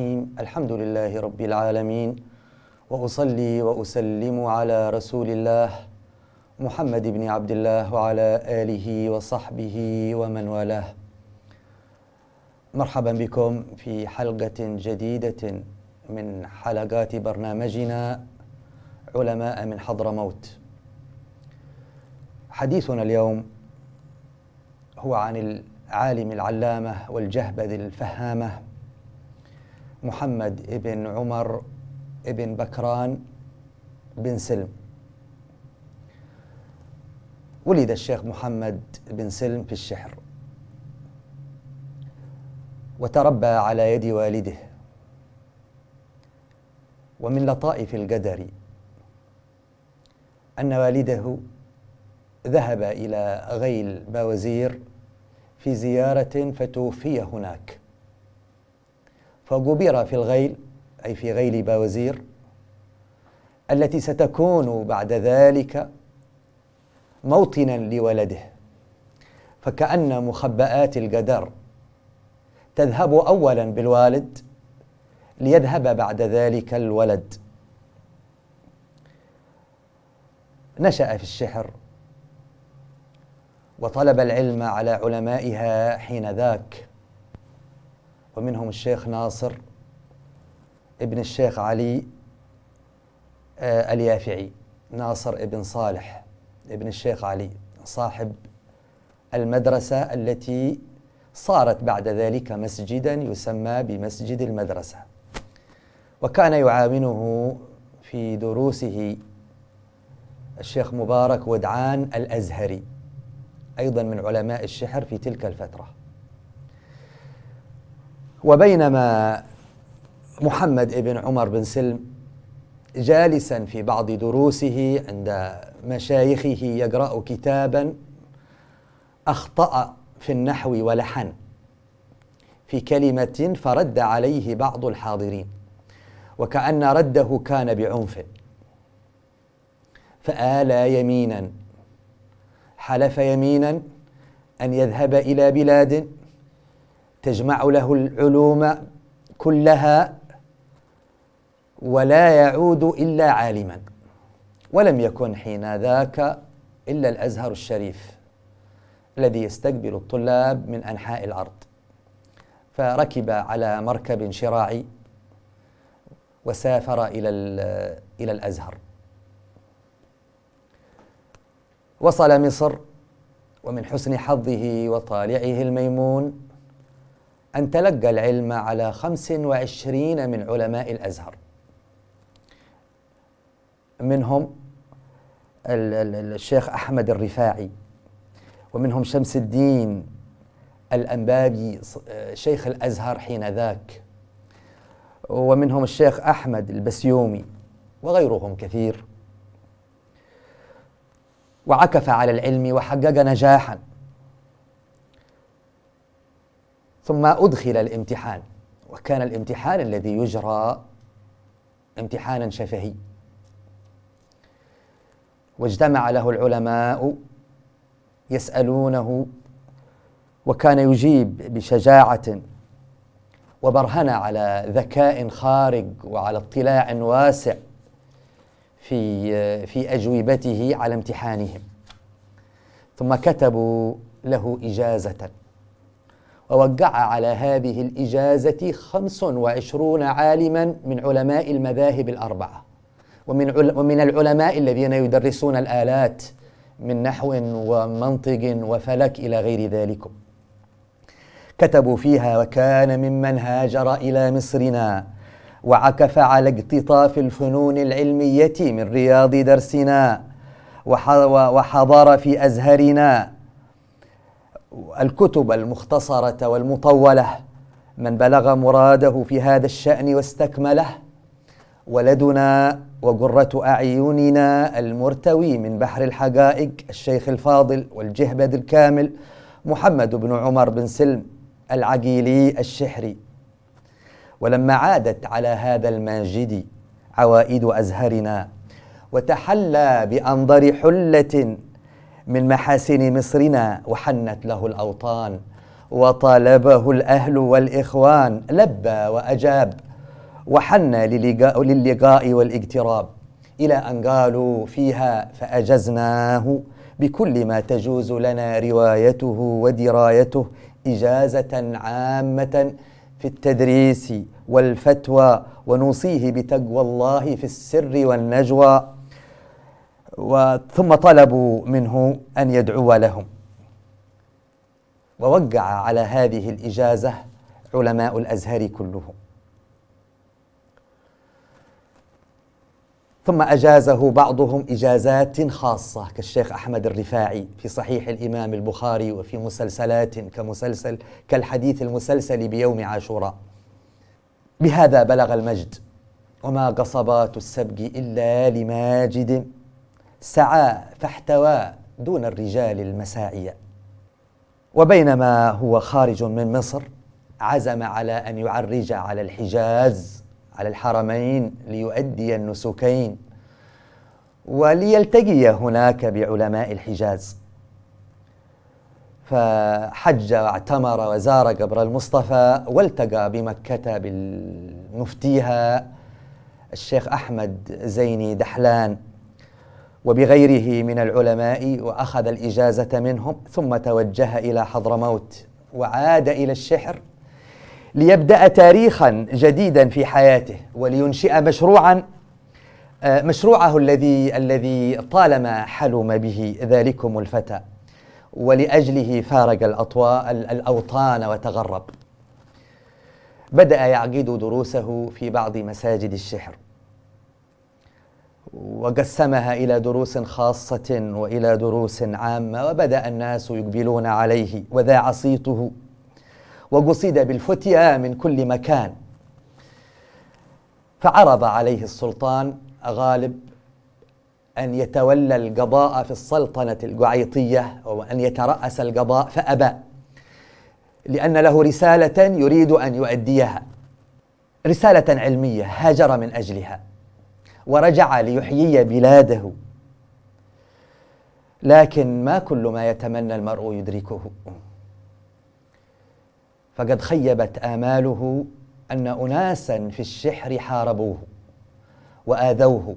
الرحيم الحمد لله رب العالمين واصلي واسلم على رسول الله محمد بن عبد الله وعلى اله وصحبه ومن والاه مرحبا بكم في حلقه جديده من حلقات برنامجنا علماء من حضرموت حديثنا اليوم هو عن العالم العلامه والجهبذ الفهامه محمد ابن عمر ابن بكران بن سلم ولد الشيخ محمد بن سلم في الشحر وتربى على يد والده ومن لطائف القدر أن والده ذهب إلى غيل باوزير في زيارة فتوفي هناك فقبر في الغيل أي في غيل باوزير التي ستكون بعد ذلك موطنا لولده فكأن مخبآت القدر تذهب أولا بالوالد ليذهب بعد ذلك الولد نشأ في الشحر وطلب العلم على علمائها حين ذاك ومنهم الشيخ ناصر ابن الشيخ علي آه، اليافعي ناصر ابن صالح ابن الشيخ علي صاحب المدرسة التي صارت بعد ذلك مسجدا يسمى بمسجد المدرسة وكان يعاونه في دروسه الشيخ مبارك ودعان الأزهري أيضا من علماء الشحر في تلك الفترة وبينما محمد ابن عمر بن سلم جالسا في بعض دروسه عند مشايخه يقرأ كتابا أخطأ في النحو ولحن في كلمة فرد عليه بعض الحاضرين وكأن رده كان بعنف فآلى يمينا حلف يمينا أن يذهب إلى بلاد تجمع له العلوم كلها ولا يعود إلا عالما ولم يكن حين ذاك إلا الأزهر الشريف الذي يستقبل الطلاب من أنحاء الأرض فركب على مركب شراعي وسافر إلى إلى الأزهر وصل مصر ومن حسن حظه وطالعه الميمون أن تلقى العلم على 25 من علماء الأزهر منهم الشيخ أحمد الرفاعي ومنهم شمس الدين الأنبابي آه، شيخ الأزهر حين ذاك ومنهم الشيخ أحمد البسيومي وغيرهم كثير وعكف على العلم وحقق نجاحاً ثم أدخل الامتحان وكان الامتحان الذي يجرى امتحانا شفهي واجتمع له العلماء يسألونه وكان يجيب بشجاعة وبرهن على ذكاء خارج وعلى اطلاع واسع في في أجوبته على امتحانهم ثم كتبوا له إجازة ووقع على هذه الإجازة 25 عالما من علماء المذاهب الأربعة ومن, عل... ومن العلماء الذين يدرسون الآلات من نحو ومنطق وفلك إلى غير ذلك كتبوا فيها وكان ممن هاجر إلى مصرنا وعكف على اقتطاف الفنون العلمية من رياض درسنا وحضر في أزهرنا الكتب المختصرة والمطولة من بلغ مراده في هذا الشأن واستكمله ولدنا وقرة أعيننا المرتوي من بحر الحقائق الشيخ الفاضل والجهبد الكامل محمد بن عمر بن سلم العقيلي الشحري ولما عادت على هذا الماجد عوائد أزهرنا وتحلى بأنظر حلة من محاسن مصرنا وحنت له الاوطان وطالبه الاهل والاخوان لبى واجاب وحن للقاء, والاقتراب الى ان قالوا فيها فاجزناه بكل ما تجوز لنا روايته ودرايته اجازه عامه في التدريس والفتوى ونوصيه بتقوى الله في السر والنجوى وثم طلبوا منه أن يدعو لهم ووقع على هذه الإجازة علماء الأزهر كلهم ثم أجازه بعضهم إجازات خاصة كالشيخ أحمد الرفاعي في صحيح الإمام البخاري وفي مسلسلات كمسلسل كالحديث المسلسل بيوم عاشوراء بهذا بلغ المجد وما قصبات السبق إلا لماجد سعى فاحتوى دون الرجال المساعي وبينما هو خارج من مصر عزم على أن يعرج على الحجاز على الحرمين ليؤدي النسكين وليلتقي هناك بعلماء الحجاز فحج واعتمر وزار قبر المصطفى والتقى بمكة بالمفتيها الشيخ أحمد زيني دحلان وبغيره من العلماء واخذ الاجازه منهم ثم توجه الى حضرموت وعاد الى الشحر ليبدا تاريخا جديدا في حياته ولينشئ مشروعا آه، مشروعه الذي الذي طالما حلم به ذلكم الفتى ولاجله فارق الاطواء الاوطان وتغرب بدا يعقد دروسه في بعض مساجد الشحر وقسمها الى دروس خاصه والى دروس عامه وبدا الناس يقبلون عليه وذاع صيته وقصد بالفتيا من كل مكان فعرض عليه السلطان غالب أن يتولى القضاء في السلطنة القعيطية وأن يترأس القضاء فأبى لأن له رسالة يريد أن يؤديها رسالة علمية هاجر من أجلها ورجع ليحيي بلاده لكن ما كل ما يتمنى المرء يدركه فقد خيبت اماله ان اناسا في الشحر حاربوه واذوه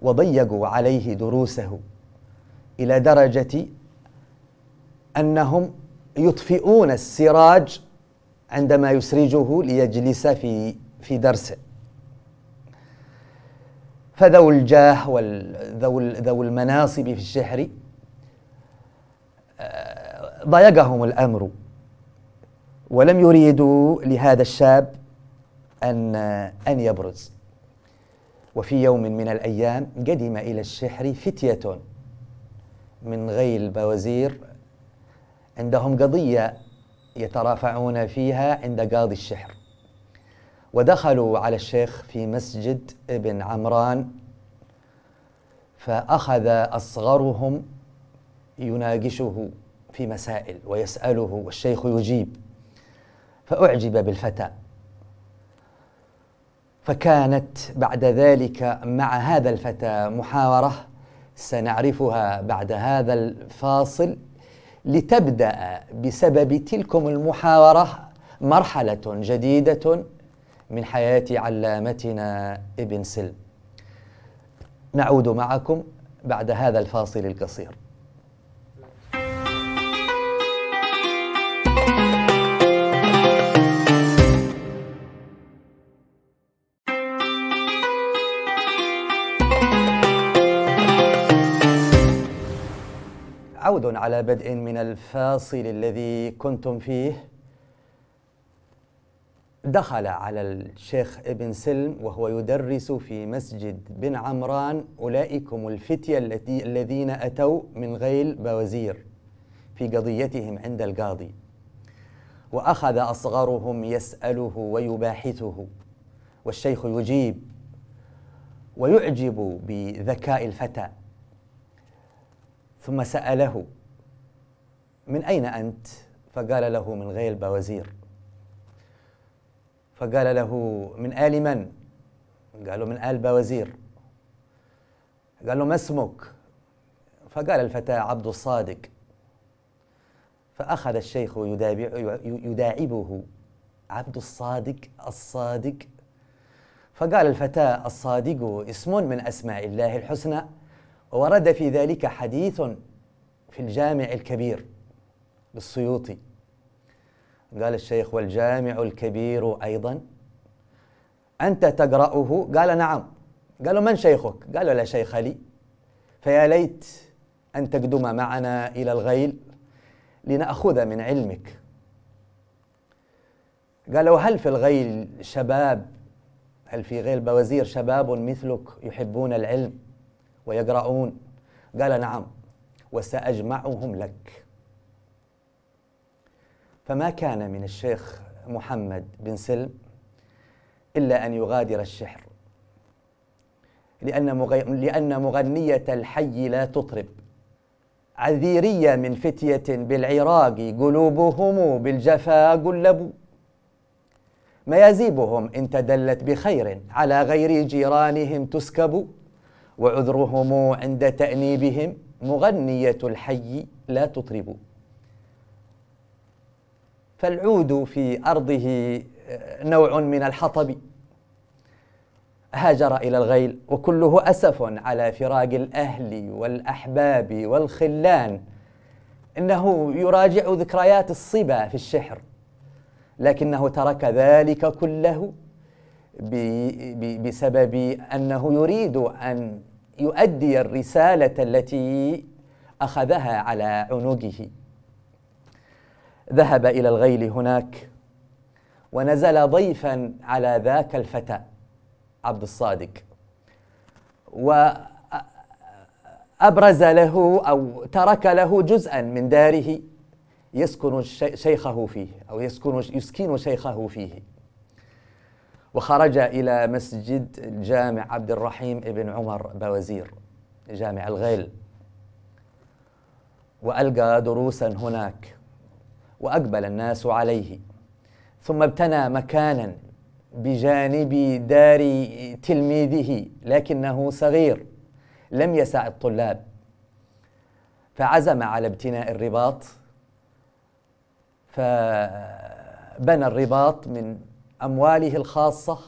وضيقوا عليه دروسه الى درجه انهم يطفئون السراج عندما يسرجه ليجلس في في درسه فذو الجاه وذو ذو المناصب في الشهر آه، ضايقهم الامر ولم يريدوا لهذا الشاب ان ان يبرز وفي يوم من الايام قدم الى الشحر فتيه من غير البوازير عندهم قضيه يترافعون فيها عند قاضي الشحر ودخلوا على الشيخ في مسجد ابن عمران فأخذ أصغرهم يناقشه في مسائل ويسأله والشيخ يجيب فأعجب بالفتى فكانت بعد ذلك مع هذا الفتى محاورة سنعرفها بعد هذا الفاصل لتبدأ بسبب تلكم المحاورة مرحلة جديدة من حياة علامتنا ابن سلم نعود معكم بعد هذا الفاصل القصير عود على بدء من الفاصل الذي كنتم فيه دخل على الشيخ ابن سلم وهو يدرس في مسجد بن عمران أولئكم الفتية التي الذين أتوا من غيل بوزير في قضيتهم عند القاضي وأخذ أصغرهم يسأله ويباحثه والشيخ يجيب ويعجب بذكاء الفتى ثم سأله من أين أنت؟ فقال له من غيل بوزير فقال له من آل من؟ قالوا من آل بوزير قال له ما اسمك؟ فقال الفتى عبد الصادق فأخذ الشيخ يدابع يداعبه عبد الصادق الصادق فقال الفتى الصادق اسم من أسماء الله الحسنى وورد في ذلك حديث في الجامع الكبير للسيوطي قال الشيخ والجامع الكبير أيضا أنت تقرأه قال نعم قالوا من شيخك قالوا لا شيخ لي فيا ليت أن تقدم معنا إلى الغيل لنأخذ من علمك قالوا هل في الغيل شباب هل في غيل بوزير شباب مثلك يحبون العلم ويقرؤون قال نعم وسأجمعهم لك فما كان من الشيخ محمد بن سلم إلا أن يغادر الشحر لأن, مغي... لأن مغنية الحي لا تطرب عذيرية من فتية بالعراق قلوبهم بالجفا قلبوا ما يزيبهم إن تدلت بخير على غير جيرانهم تسكب وعذرهم عند تأنيبهم مغنية الحي لا تطرب فالعود في أرضه آه، نوع من الحطب هاجر إلى الغيل وكله أسف على فراق الأهل والأحباب والخلان إنه يراجع ذكريات الصبا في الشحر لكنه ترك ذلك كله بسبب أنه يريد أن يؤدي الرسالة التي أخذها على عنقه ذهب الى الغيل هناك ونزل ضيفا على ذاك الفتى عبد الصادق وابرز له او ترك له جزءا من داره يسكن شيخه فيه او يسكن يسكن شيخه فيه وخرج الى مسجد الجامع عبد الرحيم بن عمر بوزير جامع الغيل والقى دروسا هناك وأقبل الناس عليه ثم ابتنى مكانا بجانب دار تلميذه لكنه صغير لم يسع الطلاب فعزم على ابتناء الرباط فبنى الرباط من امواله الخاصه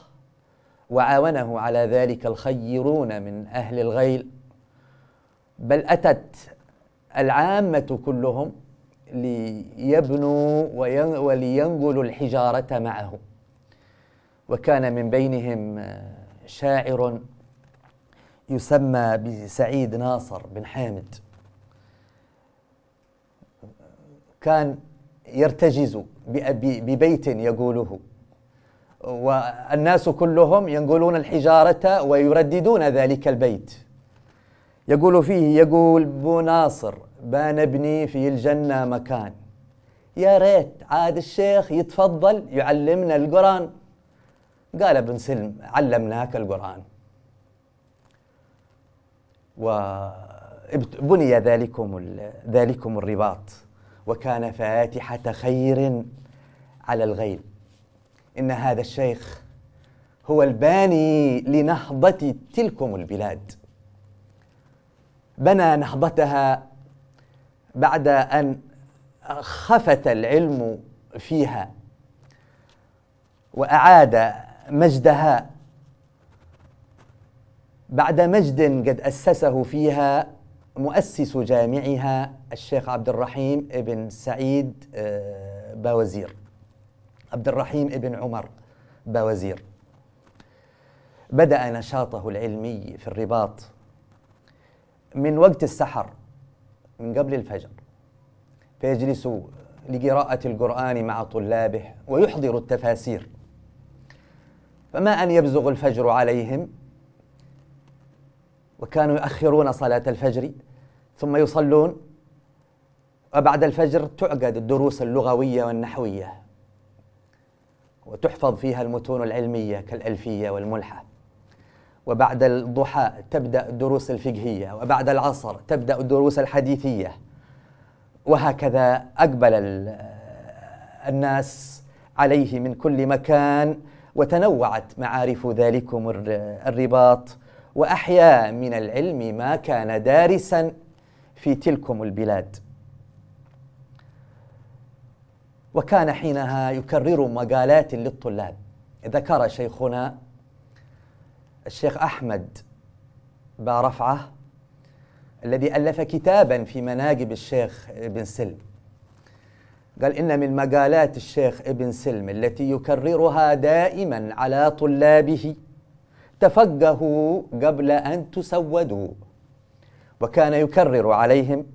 وعاونه على ذلك الخيرون من اهل الغيل بل اتت العامه كلهم ليبنوا ولينقلوا الحجارة معه وكان من بينهم آه، شاعر يسمى بسعيد ناصر بن حامد كان يرتجز ببيت يقوله والناس كلهم ينقلون الحجارة ويرددون ذلك البيت يقول فيه يقول بو ناصر بان ابني في الجنة مكان يا ريت عاد الشيخ يتفضل يعلمنا القرآن قال ابن سلم علمناك القرآن وبني ذلكم ذلكم الرباط وكان فاتحة خير على الغيل إن هذا الشيخ هو الباني لنهضة تلكم البلاد بنى نهضتها بعد ان خفت العلم فيها واعاد مجدها بعد مجد قد اسسه فيها مؤسس جامعها الشيخ عبد الرحيم ابن سعيد آه، باوزير عبد الرحيم ابن عمر باوزير بدأ نشاطه العلمي في الرباط من وقت السحر من قبل الفجر فيجلس لقراءة القرآن مع طلابه ويحضر التفاسير فما أن يبزغ الفجر عليهم وكانوا يؤخرون صلاة الفجر ثم يصلون وبعد الفجر تعقد الدروس اللغوية والنحوية وتحفظ فيها المتون العلمية كالألفية والملحة وبعد الضحى تبدأ الدروس الفقهية وبعد العصر تبدأ الدروس الحديثية وهكذا أقبل الناس عليه من كل مكان وتنوعت معارف ذلكم الرباط وأحيا من العلم ما كان دارسا في تلكم البلاد وكان حينها يكرر مقالات للطلاب ذكر شيخنا الشيخ أحمد بارفعة الذي ألف كتابا في مناقب الشيخ ابن سلم قال إن من مقالات الشيخ ابن سلم التي يكررها دائما على طلابه تفقهوا قبل أن تسودوا وكان يكرر عليهم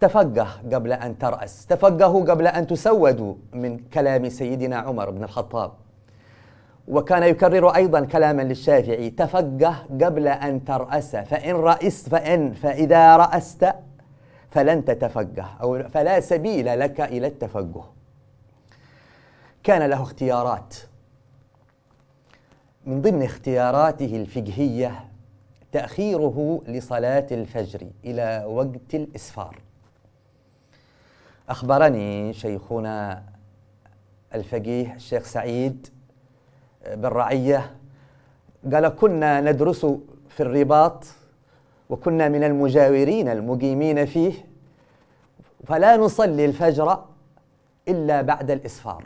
تفقه قبل أن ترأس تفقهوا قبل أن تسودوا من كلام سيدنا عمر بن الخطاب وكان يكرر أيضا كلاما للشافعي تفقه قبل أن ترأس فإن رأست فإن فإذا رأست فلن تتفقه أو فلا سبيل لك إلى التفقه كان له اختيارات من ضمن اختياراته الفقهية تأخيره لصلاة الفجر إلى وقت الإسفار أخبرني شيخنا الفقيه الشيخ سعيد بالرعية قال كنا ندرس في الرباط وكنا من المجاورين المقيمين فيه فلا نصلي الفجر إلا بعد الإسفار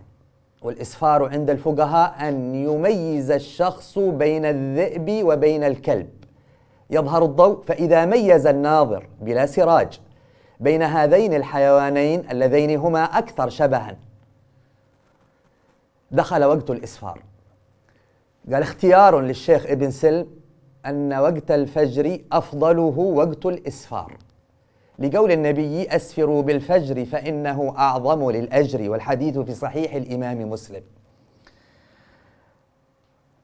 والإسفار عند الفقهاء أن يميز الشخص بين الذئب وبين الكلب يظهر الضوء فإذا ميز الناظر بلا سراج بين هذين الحيوانين اللذين هما أكثر شبها دخل وقت الإسفار قال اختيار للشيخ ابن سلم أن وقت الفجر أفضله وقت الإسفار لقول النبي أسفروا بالفجر فإنه أعظم للأجر والحديث في صحيح الإمام مسلم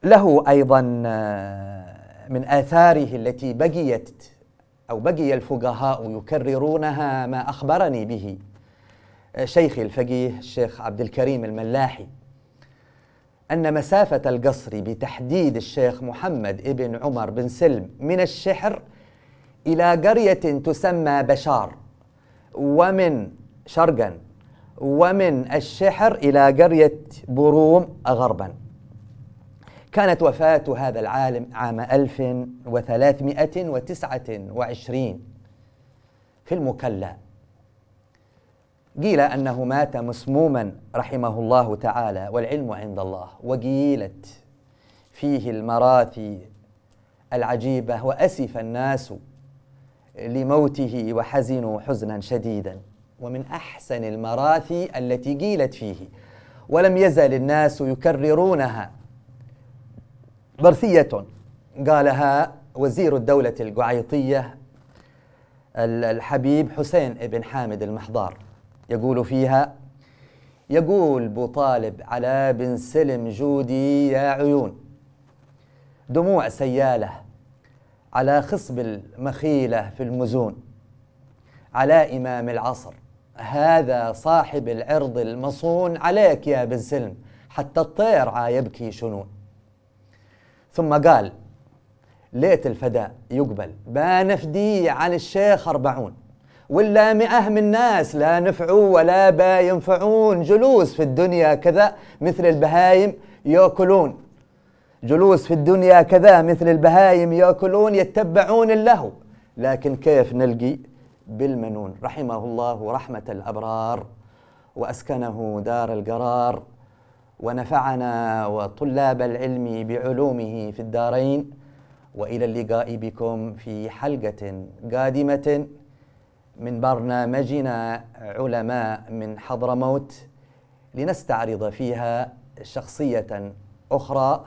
له أيضا آه، من آثاره التي بقيت أو بقي الفقهاء يكررونها ما أخبرني به آه، شيخي الفقيه الشيخ عبد الكريم الملاحي أن مسافة القصر بتحديد الشيخ محمد ابن عمر بن سلم من الشحر إلى قرية تسمى بشار ومن شرقا ومن الشحر إلى قرية بروم غربا كانت وفاة هذا العالم عام 1329 في المكلا قيل أنه مات مسموما رحمه الله تعالى والعلم عند الله وقيلت فيه المراثي العجيبة وأسف الناس لموته وحزنوا حزنا شديدا ومن أحسن المراثي التي قيلت فيه ولم يزل الناس يكررونها برثية قالها وزير الدولة القعيطية الحبيب حسين بن حامد المحضار يقول فيها يقول بطالب على بن سلم جودي يا عيون دموع سيالة على خصب المخيلة في المزون على إمام العصر هذا صاحب العرض المصون عليك يا بن سلم حتى الطير عايبكي شنون ثم قال ليت الفداء يقبل بان عن الشيخ أربعون واللامئه من ناس لا نفعوا ولا با ينفعون جلوس في الدنيا كذا مثل البهايم ياكلون جلوس في الدنيا كذا مثل البهايم ياكلون يتبعون اللهو لكن كيف نلقي بالمنون رحمه الله رحمه الابرار واسكنه دار القرار ونفعنا وطلاب العلم بعلومه في الدارين والى اللقاء بكم في حلقه قادمه من برنامجنا علماء من حضرموت لنستعرض فيها شخصية أخرى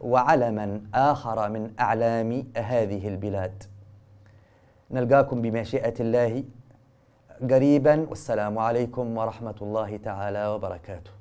وعلما آخر من أعلام هذه البلاد نلقاكم بمشيئة الله قريبا والسلام عليكم ورحمة الله تعالى وبركاته